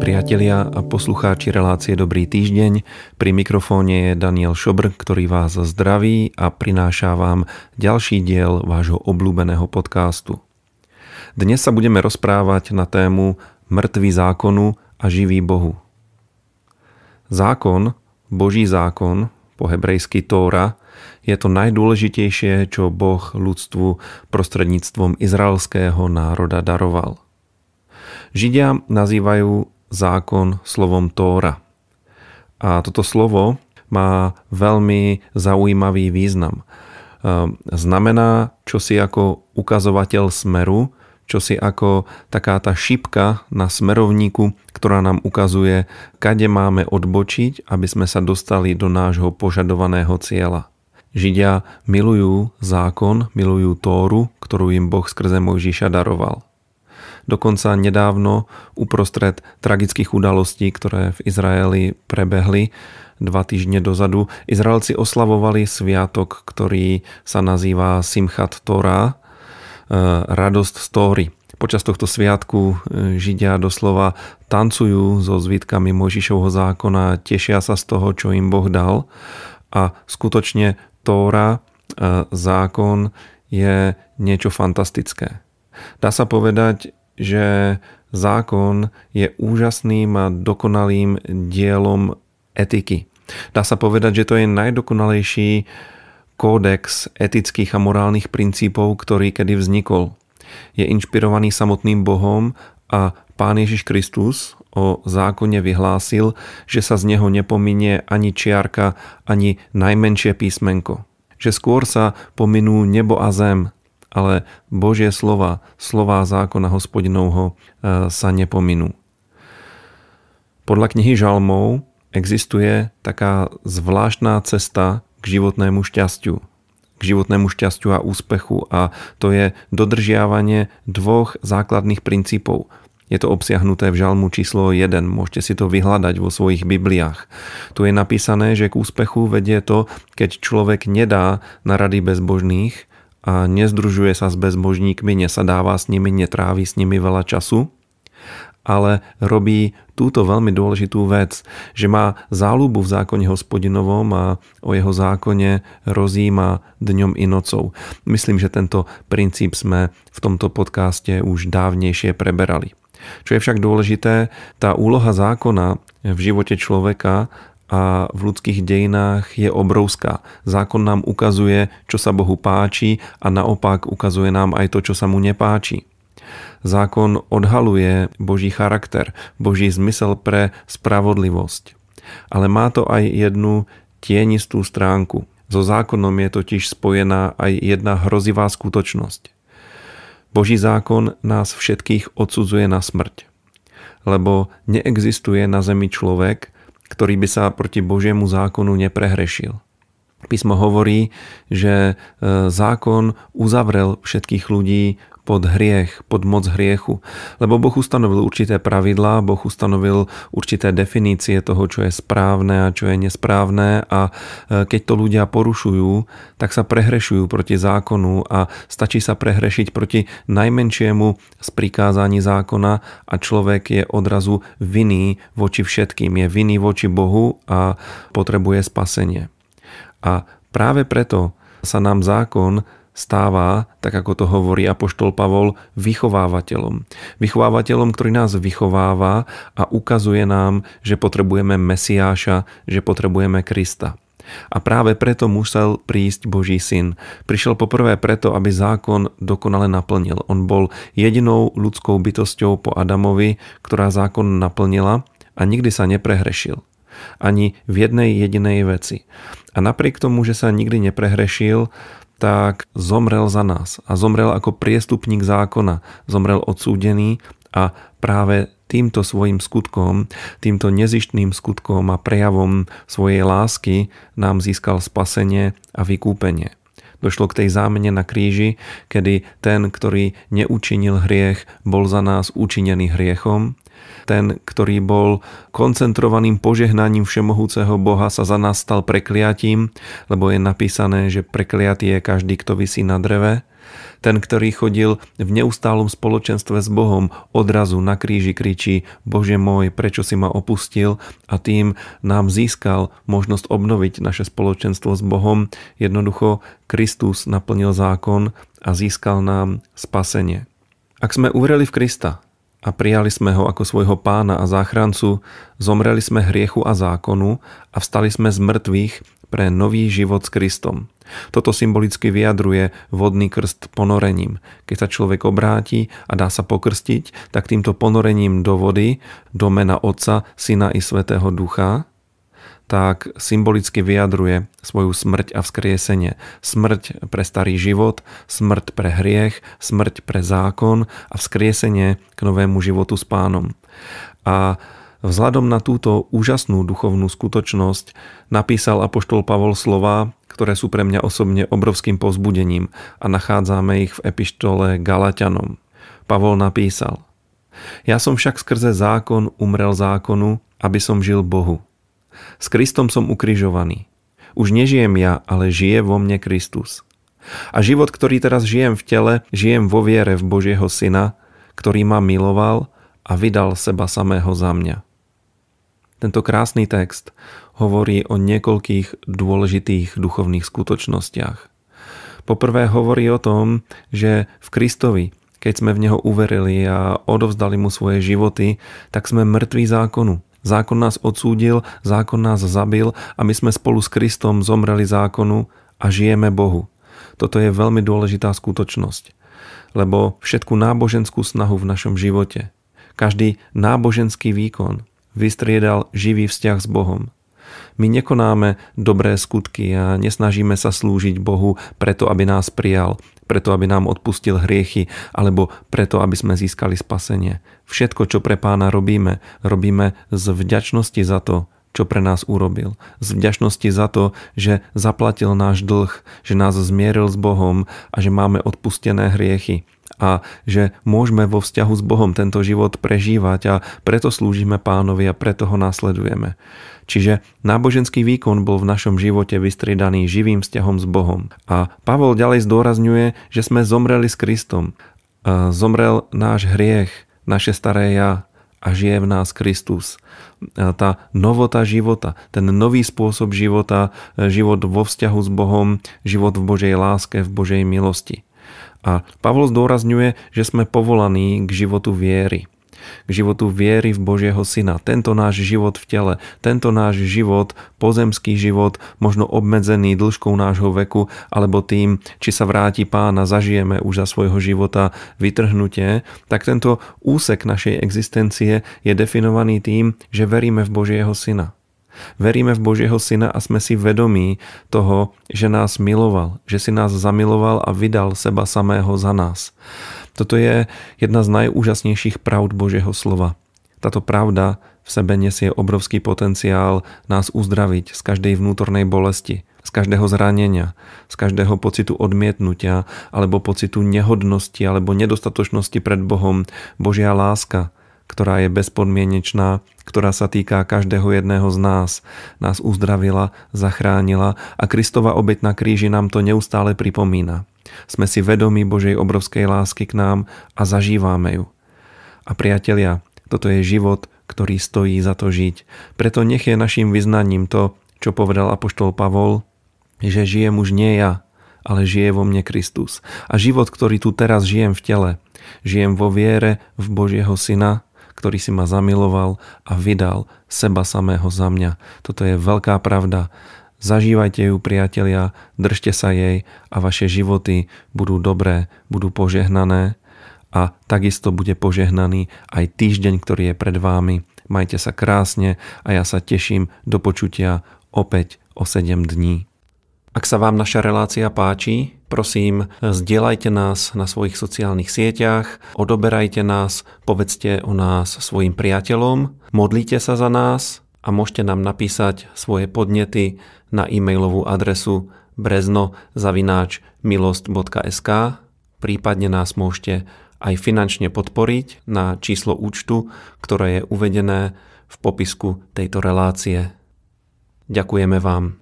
priatelia a poslucháči relácie Dobrý týždeň. Pri mikrofóne je Daniel Šobr, ktorý vás zdraví a prináša vám ďalší diel vášho obľúbeného podcastu. Dnes sa budeme rozprávať na tému Mŕtvy zákonu a živý Bohu. Zákon, Boží zákon, po hebrejsky Tóra, je to najdôležitejšie, čo Boh ľudstvu prostredníctvom izraelského národa daroval. Židia nazývajú zákon slovom Tóra. A toto slovo má veľmi zaujímavý význam. Ehm, znamená čo si ako ukazovateľ smeru, čo si ako taká tá šipka na smerovníku, ktorá nám ukazuje, kade máme odbočiť, aby sme sa dostali do nášho požadovaného cieľa. Židia milujú zákon, milujú Tóru, ktorú im Boh skrze Mojžiša daroval dokonca nedávno uprostred tragických udalostí, ktoré v Izraeli prebehli dva týždne dozadu. Izraelci oslavovali sviatok, ktorý sa nazýva Simchat Torah, e, radosť z Tóry. Počas tohto sviatku e, Židia doslova tancujú so zvitkami Možišovho zákona, tešia sa z toho, čo im Boh dal a skutočne Tóra, e, zákon, je niečo fantastické. Dá sa povedať, že zákon je úžasným a dokonalým dielom etiky. Dá sa povedať, že to je najdokonalejší kódex etických a morálnych princípov, ktorý kedy vznikol. Je inšpirovaný samotným Bohom a Pán Ježiš Kristus o zákone vyhlásil, že sa z neho nepominie ani čiarka, ani najmenšie písmenko. Že skôr sa pominú nebo a zem, ale Božie slova, slova zákona hospodinovho e, sa nepominú. Podľa knihy Žalmov existuje taká zvláštna cesta k životnému šťastiu, k životnému šťastiu a úspechu a to je dodržiavanie dvoch základných princípov. Je to obsiahnuté v žalmu číslo 1, môžete si to vyhľadať vo svojich bibliách. Tu je napísané, že k úspechu vedie to, keď človek nedá na rady bezbožných, a nezdružuje sa s bezbožníkmi, nesadáva s nimi, netráví s nimi veľa času, ale robí túto veľmi dôležitú vec, že má záľubu v zákone hospodinovom a o jeho zákone rozíma dňom i nocou. Myslím, že tento princíp sme v tomto podcaste už dávnejšie preberali. Čo je však dôležité, tá úloha zákona v živote človeka a v ľudských dejinách je obrovská. Zákon nám ukazuje, čo sa Bohu páči a naopak ukazuje nám aj to, čo sa mu nepáči. Zákon odhaluje Boží charakter, Boží zmysel pre spravodlivosť. Ale má to aj jednu tienistú stránku. So zákonom je totiž spojená aj jedna hrozivá skutočnosť. Boží zákon nás všetkých odsudzuje na smrť. Lebo neexistuje na zemi človek, ktorý by sa proti Božiemu zákonu neprehrešil. Písmo hovorí, že e, zákon uzavrel všetkých ľudí pod hriech, pod moc hriechu. Lebo Boh ustanovil určité pravidlá, Boh ustanovil určité definície toho, čo je správne a čo je nesprávne a e, keď to ľudia porušujú, tak sa prehrešujú proti zákonu a stačí sa prehrešiť proti najmenšiemu z prikázaní zákona a človek je odrazu vinný voči všetkým, je vinný voči Bohu a potrebuje spasenie. A práve preto sa nám zákon stáva, tak ako to hovorí apoštol Pavol, vychovávateľom. Vychovávateľom, ktorý nás vychováva a ukazuje nám, že potrebujeme Mesiáša, že potrebujeme Krista. A práve preto musel prísť Boží syn. Prišiel poprvé preto, aby zákon dokonale naplnil. On bol jedinou ľudskou bytosťou po Adamovi, ktorá zákon naplnila a nikdy sa neprehrešil ani v jednej jedinej veci. A napriek tomu, že sa nikdy neprehrešil, tak zomrel za nás a zomrel ako priestupník zákona, zomrel odsúdený a práve týmto svojim skutkom, týmto nezištným skutkom a prejavom svojej lásky nám získal spasenie a vykúpenie. Došlo k tej zámene na kríži, kedy ten, ktorý neučinil hriech, bol za nás učinený hriechom ten, ktorý bol koncentrovaným požehnaním všemohúceho Boha, sa za nás stal prekliatím, lebo je napísané, že prekliatý je každý, kto vysí na dreve. Ten, ktorý chodil v neustálom spoločenstve s Bohom, odrazu na kríži kričí Bože môj, prečo si ma opustil a tým nám získal možnosť obnoviť naše spoločenstvo s Bohom. Jednoducho Kristus naplnil zákon a získal nám spasenie. Ak sme uvreli v Krista, a prijali sme ho ako svojho pána a záchrancu, zomreli sme hriechu a zákonu a vstali sme z mŕtvych pre nový život s Kristom. Toto symbolicky vyjadruje vodný krst ponorením. Keď sa človek obráti a dá sa pokrstiť, tak týmto ponorením do vody, do mena Otca, Syna i Svetého Ducha, tak symbolicky vyjadruje svoju smrť a vzkriesenie. Smrť pre starý život, smrť pre hriech, smrť pre zákon a vzkriesenie k novému životu s pánom. A vzhľadom na túto úžasnú duchovnú skutočnosť napísal apoštol Pavol slova, ktoré sú pre mňa osobne obrovským povzbudením a nachádzame ich v epištole Galatianom. Pavol napísal Ja som však skrze zákon umrel zákonu, aby som žil Bohu. S Kristom som ukrižovaný. Už nežijem ja, ale žije vo mne Kristus. A život, ktorý teraz žijem v tele, žijem vo viere v Božieho Syna, ktorý ma miloval a vydal seba samého za mňa. Tento krásny text hovorí o niekoľkých dôležitých duchovných skutočnostiach. Poprvé hovorí o tom, že v Kristovi keď sme v Neho uverili a odovzdali Mu svoje životy, tak sme mŕtvi zákonu. Zákon nás odsúdil, zákon nás zabil a my sme spolu s Kristom zomreli zákonu a žijeme Bohu. Toto je veľmi dôležitá skutočnosť, lebo všetku náboženskú snahu v našom živote, každý náboženský výkon vystriedal živý vzťah s Bohom. My nekonáme dobré skutky a nesnažíme sa slúžiť Bohu preto, aby nás prijal, preto, aby nám odpustil hriechy, alebo preto, aby sme získali spasenie. Všetko, čo pre pána robíme, robíme z vďačnosti za to, čo pre nás urobil. Z vďačnosti za to, že zaplatil náš dlh, že nás zmieril s Bohom a že máme odpustené hriechy a že môžeme vo vzťahu s Bohom tento život prežívať a preto slúžime pánovi a preto ho následujeme. Čiže náboženský výkon bol v našom živote vystriedaný živým vzťahom s Bohom. A Pavol ďalej zdôrazňuje, že sme zomreli s Kristom. Zomrel náš hriech, naše staré ja, a žije v nás Kristus. Tá novota života, ten nový spôsob života, život vo vzťahu s Bohom, život v Božej láske, v Božej milosti. A Pavol zdôrazňuje, že sme povolaní k životu viery. K životu viery v Božieho Syna. Tento náš život v tele, tento náš život, pozemský život, možno obmedzený dĺžkou nášho veku, alebo tým, či sa vráti pána, zažijeme už za svojho života vytrhnutie, tak tento úsek našej existencie je definovaný tým, že veríme v Božieho Syna Veríme v Božieho Syna a sme si vedomí toho, že nás miloval, že si nás zamiloval a vydal seba samého za nás. Toto je jedna z najúžasnejších pravd Božieho slova. Tato pravda v sebe nesie obrovský potenciál nás uzdraviť z každej vnútornej bolesti, z každého zranenia, z každého pocitu odmietnutia alebo pocitu nehodnosti alebo nedostatočnosti pred Bohom. Božia láska ktorá je bezpodmienečná, ktorá sa týka každého jedného z nás. Nás uzdravila, zachránila a Kristova obeť na kríži nám to neustále pripomína. Sme si vedomi Božej obrovskej lásky k nám a zažívame ju. A priatelia, toto je život, ktorý stojí za to žiť. Preto nech je našim vyznaním to, čo povedal apoštol Pavol, že žijem už nie ja, ale žije vo mne Kristus. A život, ktorý tu teraz žijem v tele, žijem vo viere v Božieho Syna, ktorý si ma zamiloval a vydal seba samého za mňa. Toto je veľká pravda. Zažívajte ju, priatelia, držte sa jej a vaše životy budú dobré, budú požehnané a takisto bude požehnaný aj týždeň, ktorý je pred vámi. Majte sa krásne a ja sa teším do počutia opäť o 7 dní. Ak sa vám naša relácia páči, prosím, zdieľajte nás na svojich sociálnych sieťach, odoberajte nás, povedzte o nás svojim priateľom, modlite sa za nás a môžete nám napísať svoje podnety na e-mailovú adresu breznozavináčmilost.sk prípadne nás môžete aj finančne podporiť na číslo účtu, ktoré je uvedené v popisku tejto relácie. Ďakujeme vám.